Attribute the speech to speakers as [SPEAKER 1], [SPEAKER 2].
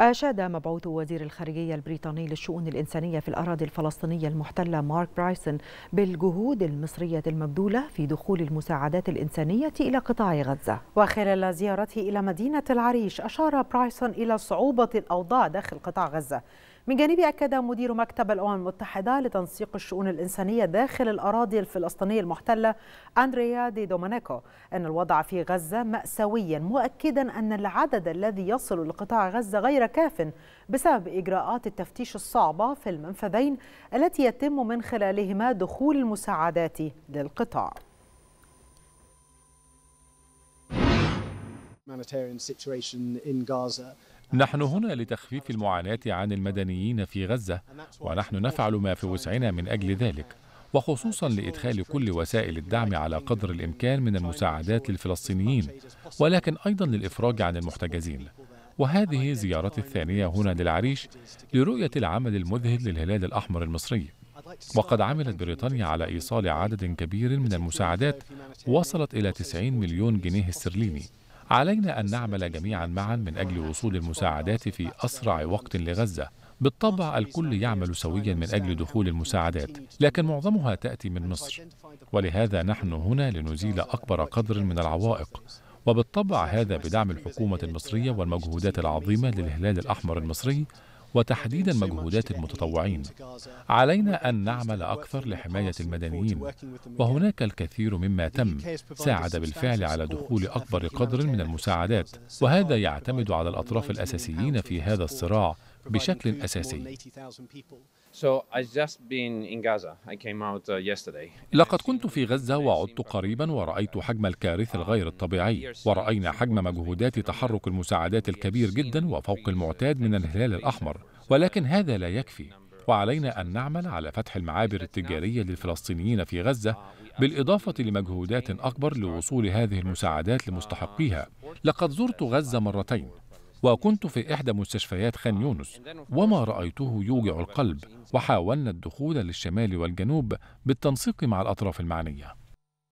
[SPEAKER 1] أشاد مبعوث وزير الخارجية البريطاني للشؤون الإنسانية في الأراضي الفلسطينية المحتلة مارك برايسون بالجهود المصرية المبذولة في دخول المساعدات الإنسانية إلى قطاع غزة وخلال زيارته إلى مدينة العريش أشار برايسون إلى صعوبة الأوضاع داخل قطاع غزة من جانبه أكد مدير مكتب الأمم المتحدة لتنسيق الشؤون الإنسانية داخل الأراضي الفلسطينية المحتلة أندريا دي دومانيكو أن الوضع في غزة مأساويا مؤكدا أن العدد الذي يصل لقطاع غزة غير كاف بسبب إجراءات التفتيش الصعبة في المنفذين التي يتم من خلالهما دخول المساعدات للقطاع humanitarian situation in Gaza
[SPEAKER 2] نحن هنا لتخفيف المعاناة عن المدنيين في غزة ونحن نفعل ما في وسعنا من أجل ذلك وخصوصا لإدخال كل وسائل الدعم على قدر الإمكان من المساعدات للفلسطينيين ولكن أيضا للإفراج عن المحتجزين وهذه زيارتي الثانية هنا للعريش لرؤية العمل المذهل للهلال الأحمر المصري وقد عملت بريطانيا على إيصال عدد كبير من المساعدات وصلت إلى 90 مليون جنيه استرليني علينا أن نعمل جميعا معا من أجل وصول المساعدات في أسرع وقت لغزة بالطبع الكل يعمل سويا من أجل دخول المساعدات لكن معظمها تأتي من مصر ولهذا نحن هنا لنزيل أكبر قدر من العوائق وبالطبع هذا بدعم الحكومة المصرية والمجهودات العظيمة للهلال الأحمر المصري وتحديدا مجهودات المتطوعين علينا أن نعمل أكثر لحماية المدنيين وهناك الكثير مما تم ساعد بالفعل على دخول أكبر قدر من المساعدات وهذا يعتمد على الأطراف الأساسيين في هذا الصراع بشكل أساسي uh, لقد كنت في غزة وعدت قريبا ورأيت حجم الكارثة الغير الطبيعي ورأينا حجم مجهودات تحرك المساعدات الكبير جدا وفوق المعتاد من الهلال الأحمر ولكن هذا لا يكفي وعلينا أن نعمل على فتح المعابر التجارية للفلسطينيين في غزة بالإضافة لمجهودات أكبر لوصول هذه المساعدات لمستحقيها لقد زرت غزة مرتين وكنت في إحدى مستشفيات خان يونس وما رأيته يوجع القلب وحاولنا الدخول للشمال والجنوب بالتنسيق مع الأطراف المعنية